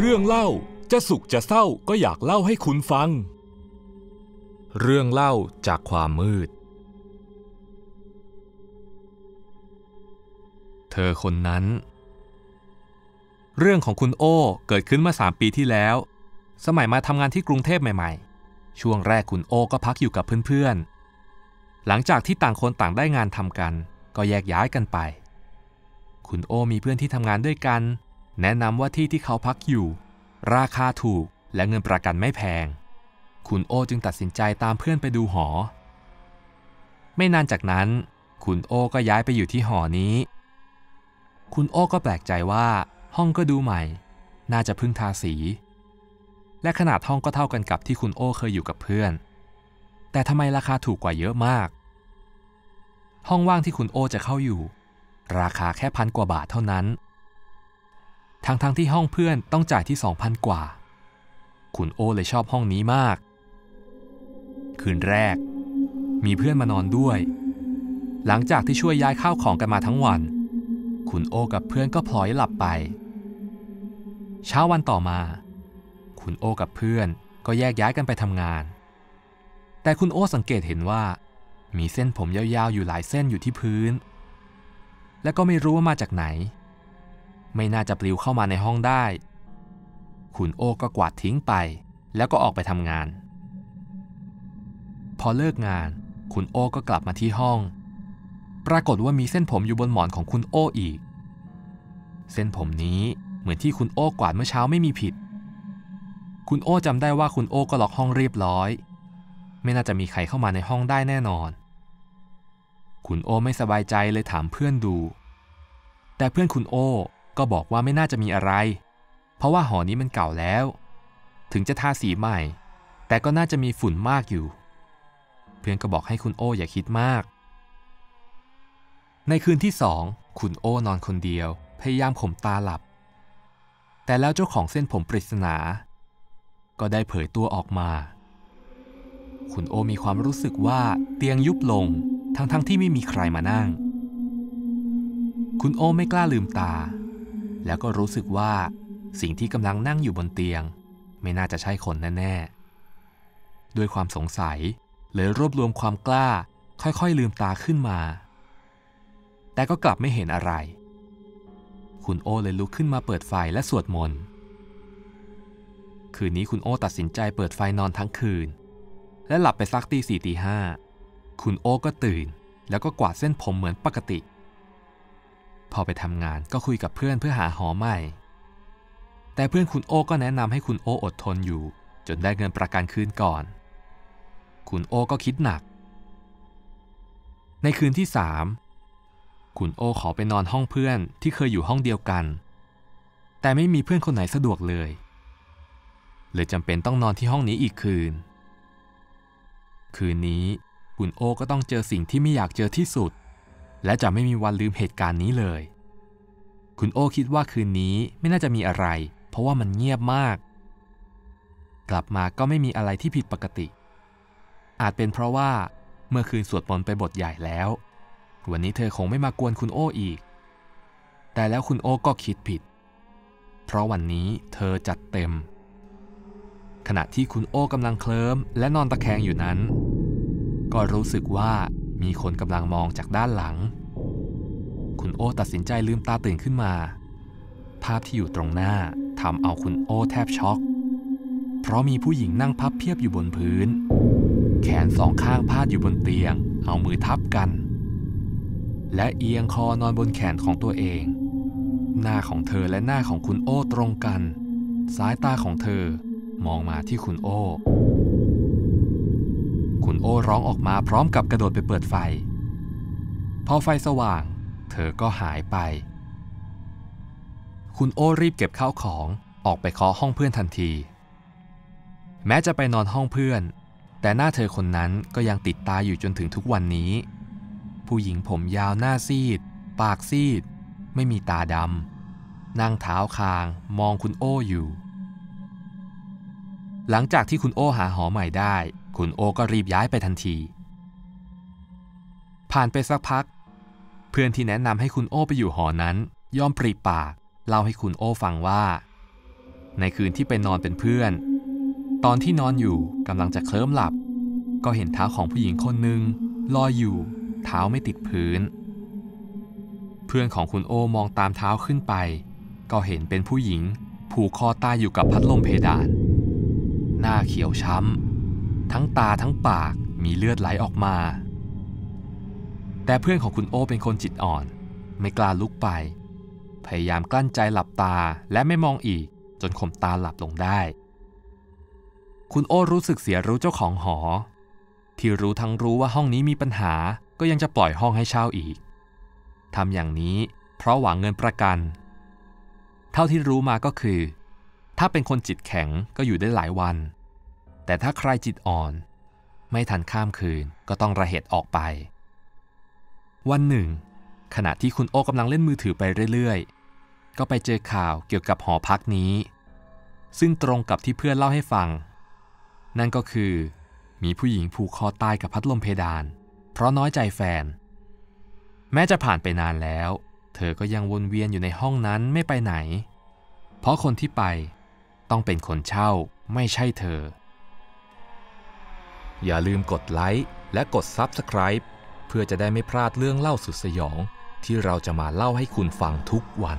เรื่องเล่าจะสุขจะเศร้าก็อยากเล่าให้คุณฟัง เรื่องเล่าจากความมืด เธอคนนั้น เรื่องของคุณโอ้เกิดขึ้นมาสามปีที่แล้ว สมัยมาทำงานที่กรุงเทพใหม่ๆ ช่วงแรกคุณโอ้ก็พักอยู่กับเพื่อนๆ หลังจากที่ต่างคนต่างได้งานทำกัน ก็แยกย้ายกันไป คุณโอ้มีเพื่อนที่ทำงานด้วยกันแนะนำว่าที่ที่เขาพักอยู่ ราคาถูกและเงินประกันไม่แพง คุณโอจึงตัดสินใจตามเพื่อนไปดูหอ ไม่นานจากนั้น คุณโอก็ย้ายไปอยู่ที่หอนี้ คุณโอก็แปลกใจว่า ห้องก็ดูใหม่ น่าจะพึ่งทาสี และขนาดห้องก็เท่ากันกับที่คุณโอเคยอยู่กับเพื่อน แต่ทำไมราคาถูกกว่าเยอะมาก ห้องว่างที่คุณโอจะเข้าอยู่ ราคาแค่พันกว่าบาทเท่านั้นทั้งๆทที่ห้องเพื่อนต้องจ่ายที่2,000กว่า คุณโอเลยชอบห้องนี้มาก คืนแรก มีเพื่อนมานอนด้วย หลังจากที่ช่วยย้ายข้าวของกันมาทั้งวัน คุณโอกับเพื่อนก็พลอยหลับไป เช้าวันต่อมา คุณโอกับเพื่อนก็แยกย้ายกันไปทำงาน แต่คุณโอสังเกตเห็นว่ามีเส้นผมยาวๆอยู่หลายเส้นอยู่ที่พื้น และก็ไม่รู้ว่ามาจากไหนไม่น่าจะปลิวเข้ามาในห้องได้ คุณโอ้ก็กวาดทิ้งไปแล้วก็ออกไปทำงาน พอเลิกงาน คุณโอ้ก็กลับมาที่ห้อง ปรากฏว่ามีเส้นผมอยู่บนหมอนของคุณโอ้อีก เส้นผมนี้เหมือนที่คุณโอ้กวาดเมื่อเช้าไม่มีผิด คุณโอ้จำได้ว่าคุณโอ้ก็ล็อกห้องเรียบร้อย ไม่น่าจะมีใครเข้ามาในห้องได้แน่นอน คุณโอไม่สบายใจเลยถามเพื่อนดู แต่เพื่อนคุณโอก็บอกว่าไม่น่าจะมีอะไร เพราะว่าหอนี้มันเก่าแล้ว ถึงจะทาสีใหม่ แต่ก็น่าจะมีฝุ่นมากอยู่ เพื่อนก็บอกให้คุณโอ้อย่าคิดมาก ในคืนที่สอง คุณโอ้นอนคนเดียว พยายามข่มตาหลับ แต่แล้วเจ้าของเส้นผมปริศนา ก็ได้เผยตัวออกมา คุณโอมีความรู้สึกว่าเตียงยุบลง ทั้ง ๆทที่ไม่มีใครมานั่ง คุณโอไม่กล้าลืมตาแล้วก็รู้สึกว่าสิ่งที่กำลังนั่งอยู่บนเตียง ไม่น่าจะใช่คนแน่ ๆ ด้วยความสงสัยเลยรวบรวมความกล้าค่อยๆลืมตาขึ้นมา แต่ก็กลับไม่เห็นอะไร คุณโอเลยลุกขึ้นมาเปิดไฟและสวดมนต์ คืนนี้คุณโอตัดสินใจเปิดไฟนอนทั้งคืน และหลับไปสักตีสี่ตีห้า คุณโอก็ตื่น แล้วก็กวาดเส้นผมเหมือนปกติเพอไปทำงานก็คุยกับเพื่อนเพื่อหาหอใหม่ แต่เพื่อนคุณโอ้ก็แนะนำให้คุณโอ้อดทนอยู่จนได้เงินประกันคืนก่อน คุณโอ้ก็คิดหนัก ในคืนที่สามคุณโอขอไปนอนห้องเพื่อนที่เคยอยู่ห้องเดียวกัน แต่ไม่มีเพื่อนคนไหนสะดวกเลย เลยจำเป็นต้องนอนที่ห้องนี้อีกคืน คืนนี้ คุณโอก็ต้องเจอสิ่งที่ไม่อยากเจอที่สุดและจะไม่มีวันลืมเหตุการณ์นี้เลย คุณโอคิดว่าคืนนี้ไม่น่าจะมีอะไร เพราะว่ามันเงียบมาก กลับมาก็ไม่มีอะไรที่ผิดปกติ อาจเป็นเพราะว่าเมื่อคืนสวดมนต์ไปบทใหญ่แล้ว วันนี้เธอคงไม่มากวนคุณโออีก แต่แล้วคุณโอก็คิดผิด เพราะวันนี้เธอจัดเต็ม ขณะที่คุณโอกำลังเคลิ้มและนอนตะแคงอยู่นั้น ก็รู้สึกว่ามีคนกำลังมองจากด้านหลัง คุณโอตัดสินใจลืมตาตื่นขึ้นมา ภาพที่อยู่ตรงหน้าทำเอาคุณโอแทบช็อก เพราะมีผู้หญิงนั่งพับเพียบอยู่บนพื้น แขนสองข้างพาดอยู่บนเตียงเอามือทับกัน และเอียงคอนอนบนแขนของตัวเอง หน้าของเธอและหน้าของคุณโอตรงกัน สายตาของเธอมองมาที่คุณโอคุณโอร้องออกมาพร้อมกับกระโดดไปเปิดไฟพอไฟสว่าง เธอก็หายไป คุณโอรีบเก็บข้าวของออกไปเคาะห้องเพื่อนทันที แม้จะไปนอนห้องเพื่อน แต่หน้าเธอคนนั้นก็ยังติดตาอยู่จนถึงทุกวันนี้ ผู้หญิงผมยาวหน้าซีด ปากซีด ไม่มีตาดำ นั่งเท้าคาง มองคุณโออยู่ หลังจากที่คุณโอหาหอใหม่ได้คุณโอก็รีบย้ายไปทันที ผ่านไปสักพัก เพื่อนที่แนะนำให้คุณโอไปอยู่หอนั้นยอมปรีปากเล่าให้คุณโอฟังว่า ในคืนที่ไปนอนเป็นเพื่อน ตอนที่นอนอยู่กำลังจะเคลิ้มหลับ ก็เห็นเท้าของผู้หญิงคนหนึ่งลอยอยู่ เท้าไม่ติดพื้น เพื่อนของคุณโอมองตามเท้าขึ้นไป ก็เห็นเป็นผู้หญิง ผูกคอตายอยู่กับพัดลมเพดาน หน้าเขียวช้ำทั้งตาทั้งปากมีเลือดไหลออกมา แต่เพื่อนของคุณโอเป็นคนจิตอ่อน ไม่กล้าลุกไป พยายามกลั้นใจหลับตาและไม่มองอีกจนข่มตาหลับลงได้ คุณโอรู้สึกเสียรู้เจ้าของหอ ที่รู้ทั้งรู้ว่าห้องนี้มีปัญหาก็ยังจะปล่อยห้องให้เช่าอีกทำอย่างนี้เพราะหวังเงินประกัน เท่าที่รู้มาก็คือ ถ้าเป็นคนจิตแข็งก็อยู่ได้หลายวันแต่ถ้าใครจิตอ่อน ไม่ทันข้ามคืนก็ต้องระเหตุออกไป วันหนึ่ง ขณะที่คุณโอกำลังเล่นมือถือไปเรื่อยๆ ก็ไปเจอข่าวเกี่ยวกับหอพักนี้ ซึ่งตรงกับที่เพื่อนเล่าให้ฟัง นั่นก็คือมีผู้หญิงผูกคอตายกับพัดลมเพดาน เพราะน้อยใจแฟน แม้จะผ่านไปนานแล้ว เธอก็ยังวนเวียนอยู่ในห้องนั้นไม่ไปไหน เพราะคนที่ไปต้องเป็นคนเช่าไม่ใช่เธออย่าลืมกดไลค์และกด Subscribe เพื่อจะได้ไม่พลาดเรื่องเล่าสุดสยองที่เราจะมาเล่าให้คุณฟังทุกวัน